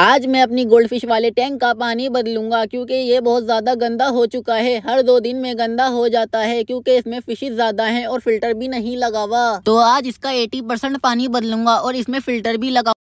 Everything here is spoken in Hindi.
आज मैं अपनी गोल्डफिश वाले टैंक का पानी बदलूंगा क्योंकि ये बहुत ज़्यादा गंदा हो चुका है हर दो दिन में गंदा हो जाता है क्योंकि इसमें फिशेज ज़्यादा हैं और फिल्टर भी नहीं लगा हुआ तो आज इसका 80 परसेंट पानी बदलूंगा और इसमें फिल्टर भी लगा